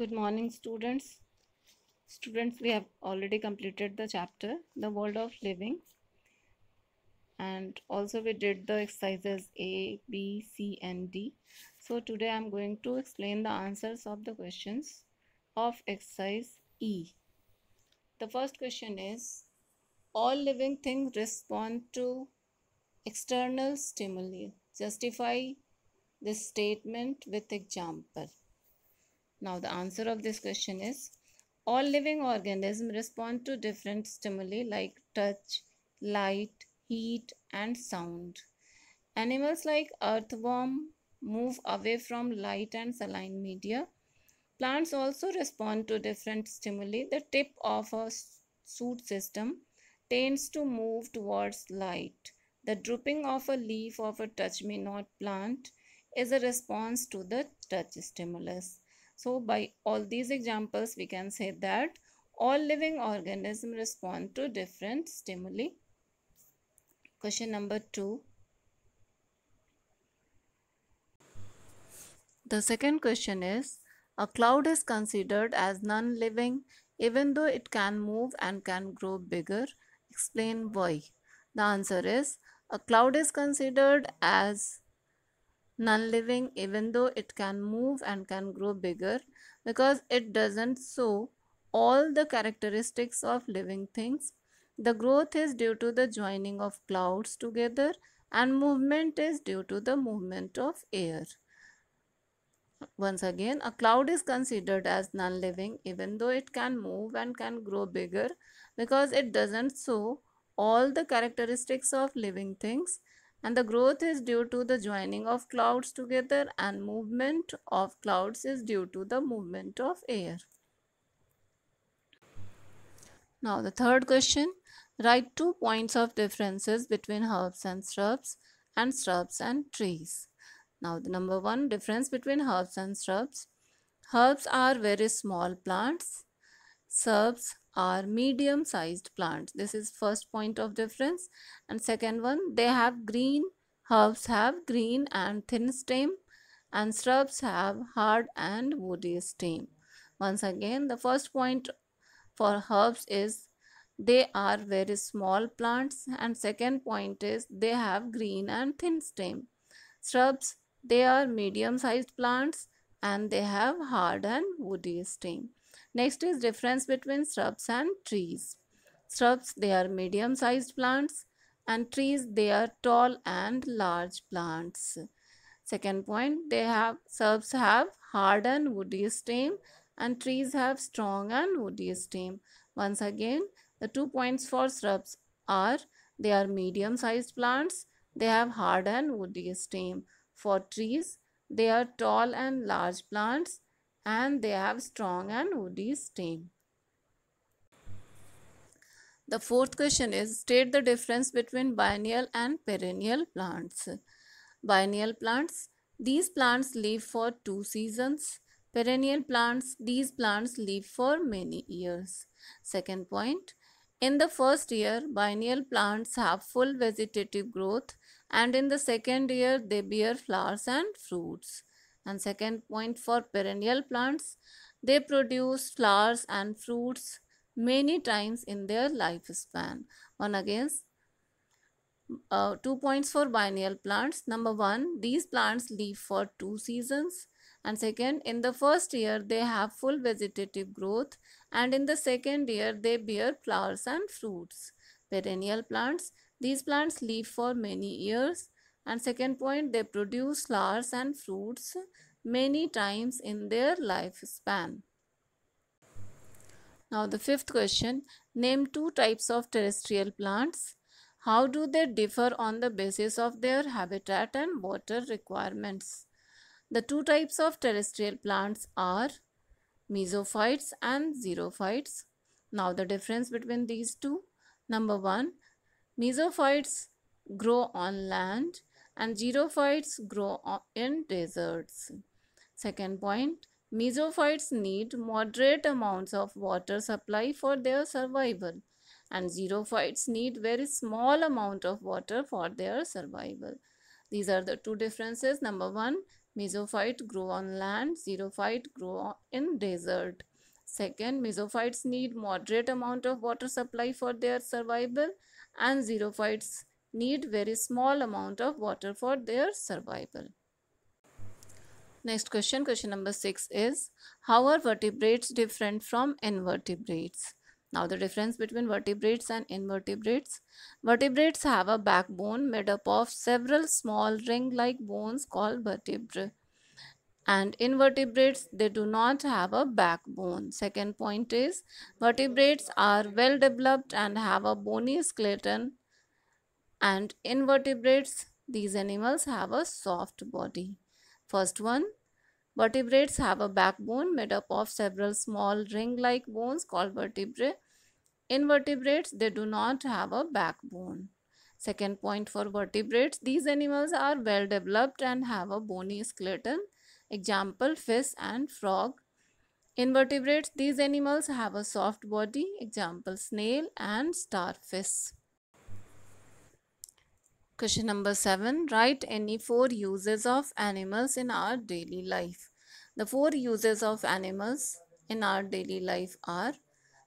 Good morning students. Students we have already completed the chapter the world of living and also we did the exercises A, B, C and D. So today I am going to explain the answers of the questions of exercise E. The first question is all living things respond to external stimuli. Justify this statement with example. Now the answer of this question is all living organisms respond to different stimuli like touch, light, heat and sound. Animals like earthworm move away from light and saline media. Plants also respond to different stimuli. The tip of a shoot system tends to move towards light. The drooping of a leaf of a touch me not plant is a response to the touch stimulus. So by all these examples, we can say that all living organisms respond to different stimuli. Question number two. The second question is, a cloud is considered as non-living even though it can move and can grow bigger. Explain why. The answer is, a cloud is considered as non-living even though it can move and can grow bigger because it doesn't show all the characteristics of living things. The growth is due to the joining of clouds together and movement is due to the movement of air. Once again, a cloud is considered as non-living even though it can move and can grow bigger because it doesn't show all the characteristics of living things and the growth is due to the joining of clouds together and movement of clouds is due to the movement of air. Now the third question, write two points of differences between herbs and shrubs and shrubs and trees. Now the number one difference between herbs and shrubs. Herbs are very small plants. Shrubs are medium sized plants this is first point of difference and second one they have green herbs have green and thin stem and shrubs have hard and woody stem once again the first point for herbs is they are very small plants and second point is they have green and thin stem shrubs they are medium sized plants and they have hard and woody stem Next is difference between shrubs and trees. Shrubs, they are medium-sized plants and trees, they are tall and large plants. Second point, they have shrubs have hard and woody stem and trees have strong and woody stem. Once again, the two points for shrubs are they are medium-sized plants, they have hard and woody stem. For trees, they are tall and large plants and they have strong and woody stem. The fourth question is state the difference between biennial and perennial plants. Biennial plants, these plants live for two seasons. Perennial plants, these plants live for many years. Second point, in the first year, biennial plants have full vegetative growth and in the second year, they bear flowers and fruits. And second point for perennial plants, they produce flowers and fruits many times in their lifespan. One against uh, two points for biennial plants. Number one, these plants live for two seasons. And second, in the first year, they have full vegetative growth. And in the second year, they bear flowers and fruits. Perennial plants. These plants live for many years and second point they produce flowers and fruits many times in their lifespan. Now the fifth question, name two types of terrestrial plants. How do they differ on the basis of their habitat and water requirements? The two types of terrestrial plants are mesophytes and xerophytes. Now the difference between these two. Number one, mesophytes grow on land and xerophytes grow in deserts. Second point, mesophytes need moderate amounts of water supply for their survival and xerophytes need very small amount of water for their survival. These are the two differences. Number one, mesophyte grow on land, xerophyte grow in desert. Second, mesophytes need moderate amount of water supply for their survival and xerophytes need very small amount of water for their survival. Next question, question number 6 is How are vertebrates different from invertebrates? Now, the difference between vertebrates and invertebrates. Vertebrates have a backbone made up of several small ring like bones called vertebrae. And invertebrates, they do not have a backbone. Second point is vertebrates are well developed and have a bony skeleton and invertebrates these animals have a soft body first one vertebrates have a backbone made up of several small ring like bones called vertebrae invertebrates they do not have a backbone second point for vertebrates these animals are well developed and have a bony skeleton example fish and frog invertebrates these animals have a soft body example snail and starfish Question number 7. Write any four uses of animals in our daily life. The four uses of animals in our daily life are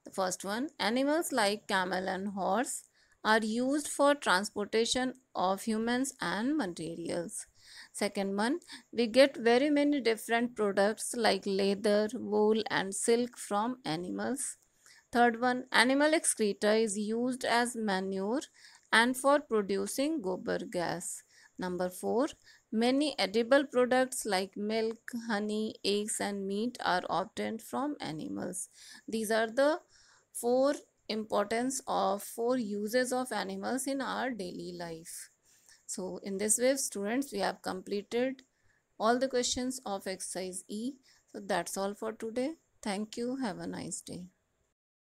the first one animals like camel and horse are used for transportation of humans and materials. Second one, we get very many different products like leather, wool and silk from animals. Third one, animal excreta is used as manure and for producing gobar gas. Number 4. Many edible products like milk, honey, eggs and meat are obtained from animals. These are the four importance of four uses of animals in our daily life. So in this way students we have completed all the questions of exercise E. So that's all for today. Thank you. Have a nice day.